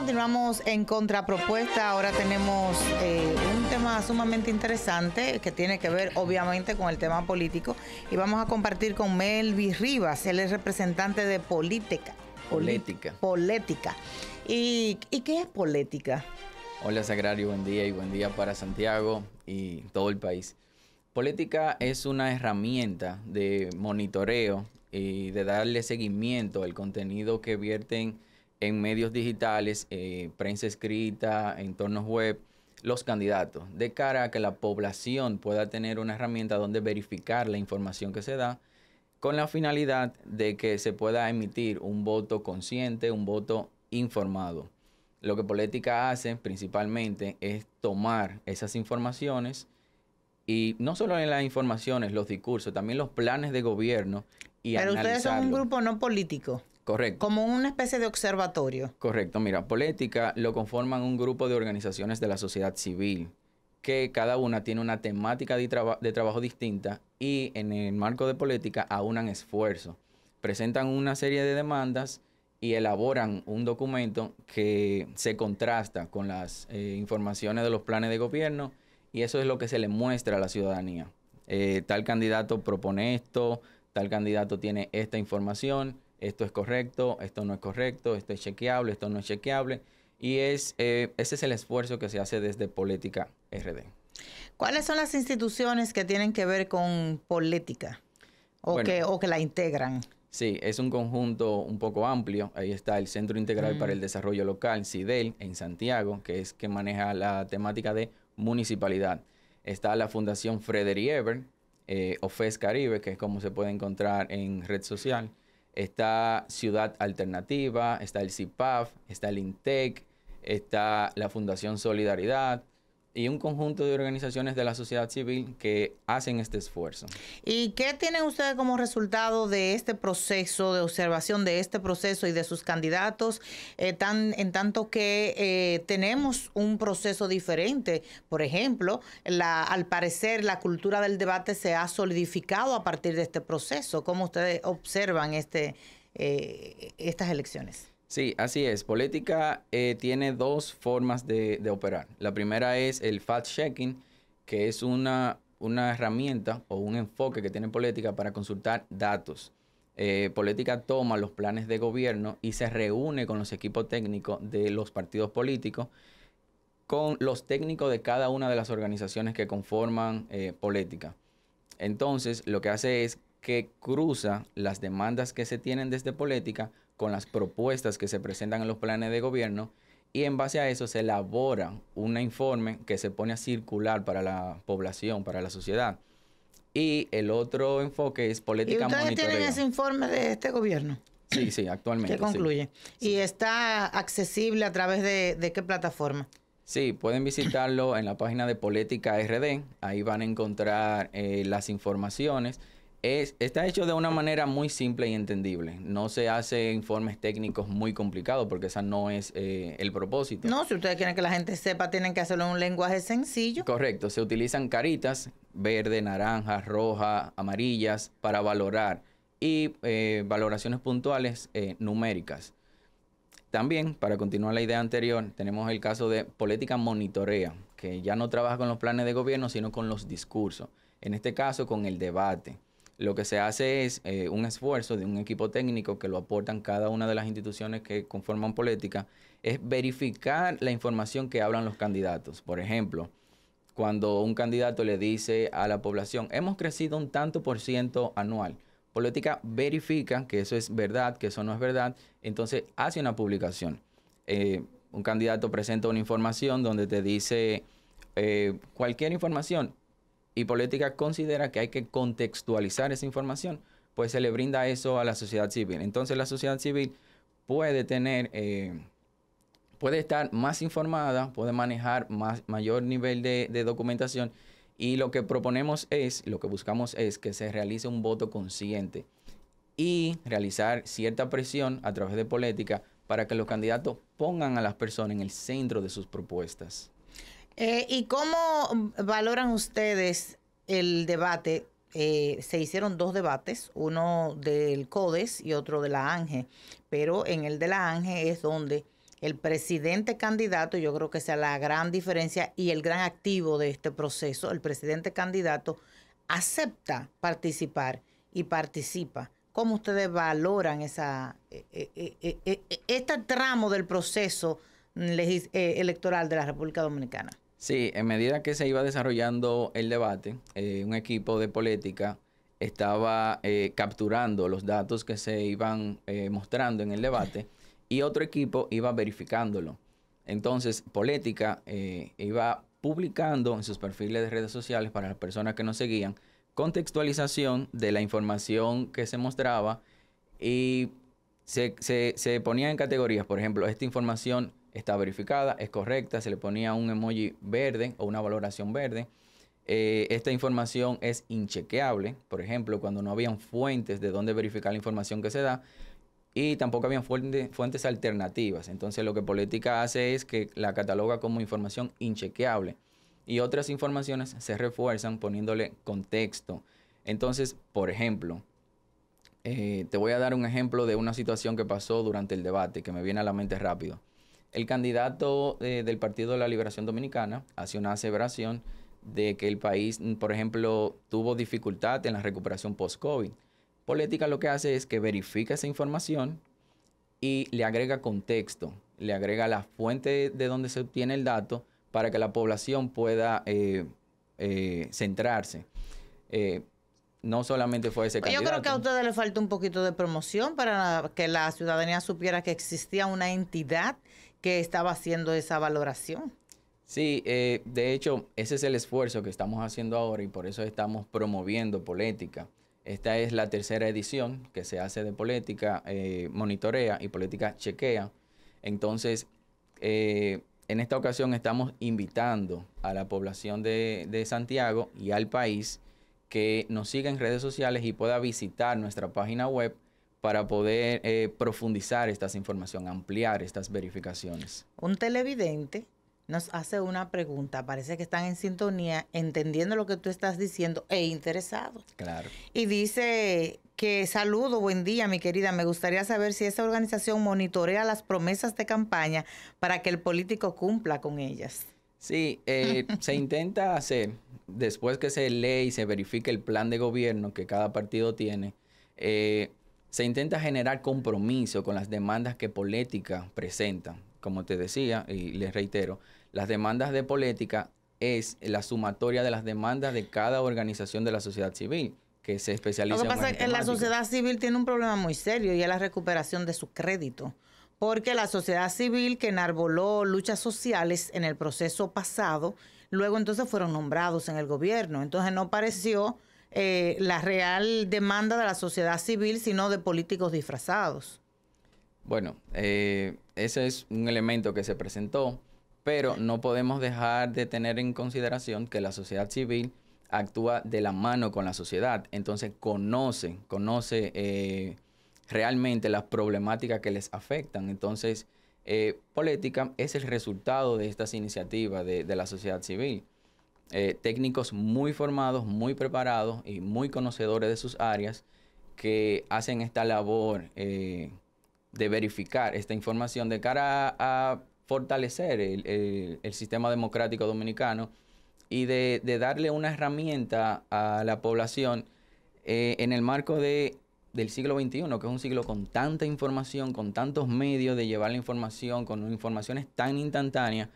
continuamos en contrapropuesta. Ahora tenemos eh, un tema sumamente interesante que tiene que ver obviamente con el tema político y vamos a compartir con Melvi Rivas, él es representante de Política. Política. Política. ¿Y, ¿Y qué es política? Hola Sagrario, buen día y buen día para Santiago y todo el país. Política es una herramienta de monitoreo y de darle seguimiento al contenido que vierten en medios digitales, eh, prensa escrita, entornos web, los candidatos, de cara a que la población pueda tener una herramienta donde verificar la información que se da, con la finalidad de que se pueda emitir un voto consciente, un voto informado. Lo que Política hace principalmente es tomar esas informaciones y no solo en las informaciones, los discursos, también los planes de gobierno y Pero ustedes son un grupo no político. Correcto. Como una especie de observatorio. Correcto. Mira, política lo conforman un grupo de organizaciones de la sociedad civil que cada una tiene una temática de, trabajo distinta y en el marco de política aunan esfuerzo. Presentan una serie de demandas y elaboran un documento que se contrasta con las eh, informaciones de los planes de gobierno y eso es lo que se le muestra a la ciudadanía. Eh, tal candidato propone esto, tal candidato tiene esta información esto es correcto, esto no es correcto, esto es chequeable, esto no es chequeable. Y es, eh, ese es el esfuerzo que se hace desde Política RD. ¿Cuáles son las instituciones que tienen que ver con política o, que, la integran? Sí, es un conjunto un poco amplio. Ahí está el Centro Integral para mm. el Desarrollo Local, CIDEL, en Santiago, que es que maneja la temática de municipalidad. Está la Fundación Frederick Ever, eh, Ofes Caribe, que es como se puede encontrar en red social está Ciudad Alternativa, está el CIPAF, está el INTEC, está la Fundación Solidaridad, y un conjunto de organizaciones de la sociedad civil que hacen este esfuerzo. ¿Y qué tienen ustedes como resultado de este proceso, de observación de este proceso y de sus candidatos, eh, tan, en tanto que eh, tenemos un proceso diferente? Por ejemplo, al parecer la cultura del debate se ha solidificado a partir de este proceso. ¿Cómo ustedes observan este, eh, estas elecciones? Sí, así es. Política eh, tiene dos formas de, operar. La primera es el fact-checking, que es una, una, herramienta o un enfoque que tiene Política para consultar datos. Eh, Política toma los planes de gobierno y se reúne con los equipos técnicos de los partidos políticos, con los técnicos de cada una de las organizaciones que conforman eh, Política. Entonces, lo que hace es que cruza las demandas que se tienen desde Política con las propuestas que se presentan en los planes de gobierno y en base a eso se elabora un informe que se pone a circular para la población, para la sociedad. Y el otro enfoque es política ¿Y ustedes tienen ese informe de este gobierno? Sí, sí, actualmente. ¿Qué concluye? ¿Y está accesible a través de, qué plataforma? Sí, pueden visitarlo en la página de Política RD. Ahí van a encontrar eh, las informaciones está hecho de una manera muy simple y entendible. No se hace informes técnicos muy complicados porque ese no es eh, el propósito. No, si ustedes quieren que la gente sepa, tienen que hacerlo en un lenguaje sencillo. Correcto, se utilizan caritas verde, naranja, roja, amarillas para valorar y eh, valoraciones puntuales eh, numéricas. También, para continuar la idea anterior, tenemos el caso de política monitorea, que ya no trabaja con los planes de gobierno, sino con los discursos. En este caso, con el debate lo que se hace es eh, un esfuerzo de un equipo técnico que lo aportan cada una de las instituciones que conforman política, es verificar la información que hablan los candidatos. Por ejemplo, cuando un candidato le dice a la población, hemos crecido un tanto por ciento anual. Política verifica que eso es verdad, que eso no es verdad, entonces hace una publicación. Eh, un candidato presenta una información donde te dice eh, cualquier información, y política considera que hay que contextualizar esa información, pues se le brinda eso a la sociedad civil. Entonces la sociedad civil puede tener, eh, puede estar más informada, puede manejar más, mayor nivel de, de documentación y lo que proponemos es, lo que buscamos es que se realice un voto consciente y realizar cierta presión a través de política para que los candidatos pongan a las personas en el centro de sus propuestas. Eh, ¿Y cómo valoran ustedes el debate? Eh, se hicieron dos debates, uno del CODES y otro de la ANGE, pero en el de la ANGE es donde el presidente candidato, yo creo que sea la gran diferencia y el gran activo de este proceso, el presidente candidato acepta participar y participa. ¿Cómo ustedes valoran esa, eh, este tramo del proceso eh, electoral de la República Dominicana. Sí, en medida que se iba desarrollando el debate, eh, un equipo de política estaba eh, capturando los datos que se iban mostrando en el debate y otro equipo iba verificándolo. Entonces, Política iba publicando en sus perfiles de redes sociales para las personas que nos seguían contextualización de la información que se mostraba y se, ponía en categorías, por ejemplo, esta información está verificada, es correcta, se le ponía un emoji verde o una valoración verde. Eh, esta información es inchequeable, por ejemplo, cuando no habían fuentes de dónde verificar la información que se da y tampoco habían fuentes alternativas. Entonces lo que Política hace es que la cataloga como información inchequeable y otras informaciones se refuerzan poniéndole contexto. Entonces, por ejemplo, eh, te voy a dar un ejemplo de una situación que pasó durante el debate que me viene a la mente rápido. El candidato eh, del Partido de la Liberación Dominicana hace una aseveración de que el país, mm, por ejemplo, tuvo dificultad en la recuperación post-COVID. Política lo que hace es que verifica esa información y le agrega contexto, le agrega la fuente de donde se obtiene el dato para que la población pueda eh, eh, centrarse. no solamente fue ese caso. candidato. Yo creo que a ustedes le falta un poquito de promoción para que la ciudadanía supiera que existía una entidad que estaba haciendo esa valoración. Sí, eh, de hecho, ese es el esfuerzo que estamos haciendo ahora y por eso estamos promoviendo Política. Esta es la tercera edición que se hace de Política eh, Monitorea y Política Chequea. Entonces, eh, en esta ocasión estamos invitando a la población de Santiago y al país que nos siga en redes sociales y pueda visitar nuestra página web para poder eh, profundizar estas información, ampliar estas verificaciones. Un televidente nos hace una pregunta, parece que están en sintonía, entendiendo lo que tú estás diciendo e interesado. Claro. Y dice que saludo, buen día, mi querida, me gustaría saber si esa organización monitorea las promesas de campaña para que el político cumpla con ellas. Sí, eh, se intenta hacer, después que se lee y se verifique el plan de gobierno que cada partido tiene, eh, se intenta generar compromiso con las demandas que política presenta. Como te decía, y les reitero, las demandas de política es la sumatoria de las demandas de cada organización de la sociedad civil que se especializa Lo que pasa es que la sociedad civil tiene un problema muy serio y es la recuperación de su crédito. Porque la sociedad civil que enarboló luchas sociales en el proceso pasado, luego entonces fueron nombrados en el gobierno. Entonces no pareció eh, la real demanda de la sociedad civil, sino de políticos disfrazados. Bueno, eh, ese es un elemento que se presentó, pero no podemos dejar de tener en consideración que la sociedad civil actúa de la mano con la sociedad, entonces conoce, conoce eh, realmente las problemáticas que les afectan. Entonces, política es el resultado de estas iniciativas de la sociedad civil. Eh, técnicos muy formados, muy preparados y muy conocedores de sus áreas que hacen esta labor eh, de verificar esta información de cara a, fortalecer el, sistema democrático dominicano y de, darle una herramienta a la población eh, en el marco del siglo XXI, que es un siglo con tanta información, con tantos medios de llevar la información, con informaciones tan instantáneas,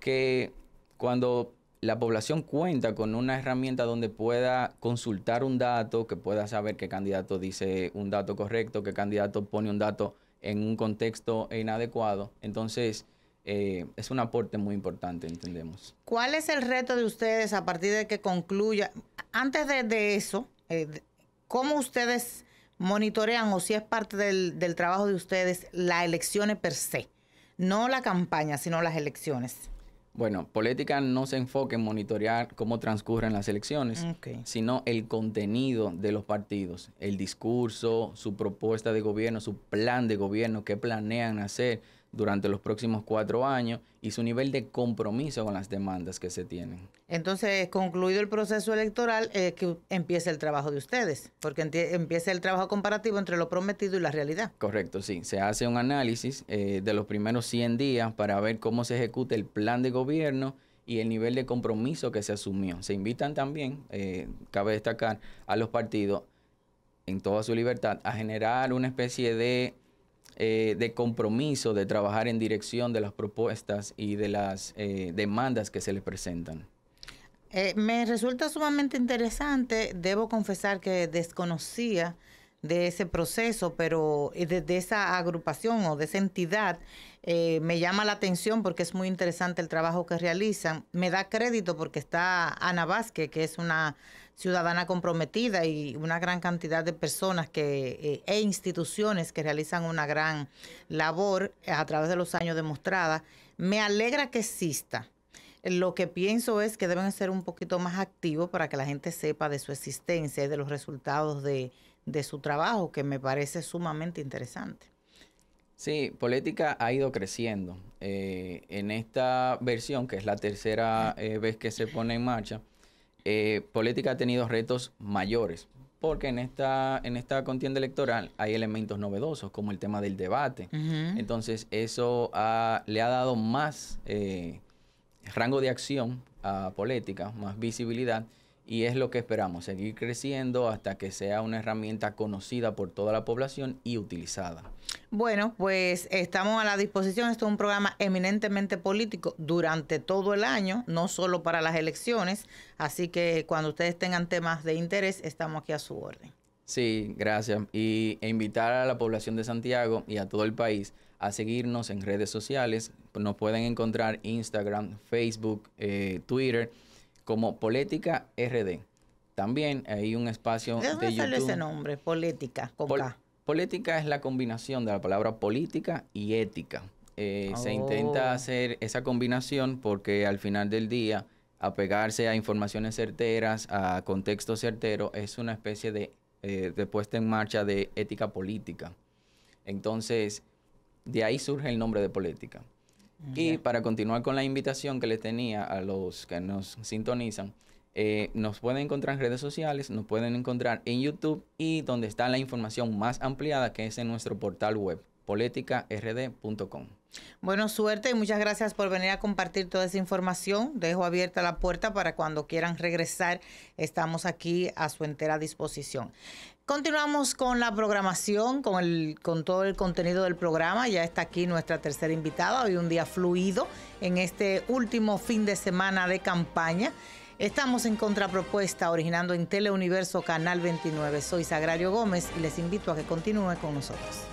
que cuando la población cuenta con una herramienta donde pueda consultar un dato, que pueda saber qué candidato dice un dato correcto, qué candidato pone un dato en un contexto inadecuado. Entonces, eh, es un aporte muy importante, entendemos. ¿Cuál es el reto de ustedes a partir de que concluya? Antes de, eso, eh, ¿cómo ustedes monitorean o si es parte del, del trabajo de ustedes las elecciones per se? No la campaña, sino las elecciones. Bueno, política no se enfoca en monitorear cómo transcurren las elecciones, sino el contenido de los partidos, el discurso, su propuesta de gobierno, su plan de gobierno, qué planean hacer, durante los próximos cuatro años y su nivel de compromiso con las demandas que se tienen. Entonces, concluido el proceso electoral, que empieza el trabajo de ustedes, porque empieza el trabajo comparativo entre lo prometido y la realidad. Correcto, sí. Se hace un análisis eh, de los primeros 100 días para ver cómo se ejecuta el plan de gobierno y el nivel de compromiso que se asumió. Se invitan también, eh, cabe destacar, a los partidos en toda su libertad a generar una especie de eh, de compromiso de trabajar en dirección de las propuestas y de las eh, demandas que se les presentan. Eh, me resulta sumamente interesante, debo confesar que desconocía de ese proceso, pero desde de esa agrupación o de esa entidad me llama la atención porque es muy interesante el trabajo que realizan. Me da crédito porque está Ana Vázquez, que es una ciudadana comprometida y una gran cantidad de personas que, eh, e instituciones que realizan una gran labor a través de los años demostrada. Me alegra que exista. Lo que pienso es que deben ser un poquito más activos para que la gente sepa de su existencia y de los resultados de, su trabajo, que me parece sumamente interesante. Sí, Política ha ido creciendo. Eh, en esta versión, que es la tercera eh, vez que se pone en marcha, eh, política ha tenido retos mayores, porque en esta, en esta contienda electoral hay elementos novedosos, como el tema del debate. Entonces, eso le ha dado más eh, rango de acción a política, más visibilidad, y es lo que esperamos, seguir creciendo hasta que sea una herramienta conocida por toda la población y utilizada. Bueno, pues estamos a la disposición. Esto es un programa eminentemente político durante todo el año, no solo para las elecciones. Así que cuando ustedes tengan temas de interés, estamos aquí a su orden. Sí, gracias. Y e invitar a la población de Santiago y a todo el país a seguirnos en redes sociales. Nos pueden encontrar Instagram, Facebook, eh, Twitter como Política RD. También hay un espacio ¿De ese nombre? Política, con Política es la combinación de la palabra política y ética. Eh, se intenta oh. hacer esa combinación porque al final del día, apegarse a informaciones certeras, a contextos certeros, es una especie eh, de, puesta en marcha de ética política. Entonces, de ahí surge el nombre de política. Mm, y para continuar con la invitación que le tenía a los que nos sintonizan, eh, nos pueden encontrar en redes sociales, nos pueden encontrar en YouTube y donde está la información más ampliada que es en nuestro portal web, politicard.com. Bueno, suerte y muchas gracias por venir a compartir toda esa información. Dejo abierta la puerta para cuando quieran regresar, estamos aquí a su entera disposición. Continuamos con la programación, con, el, con todo el contenido del programa. Ya está aquí nuestra tercera invitada. Hoy un día fluido en este último fin de semana de campaña. Estamos en Contrapropuesta, originando en Teleuniverso Canal 29. Soy Sagrario Gómez y les invito a que continúen con nosotros.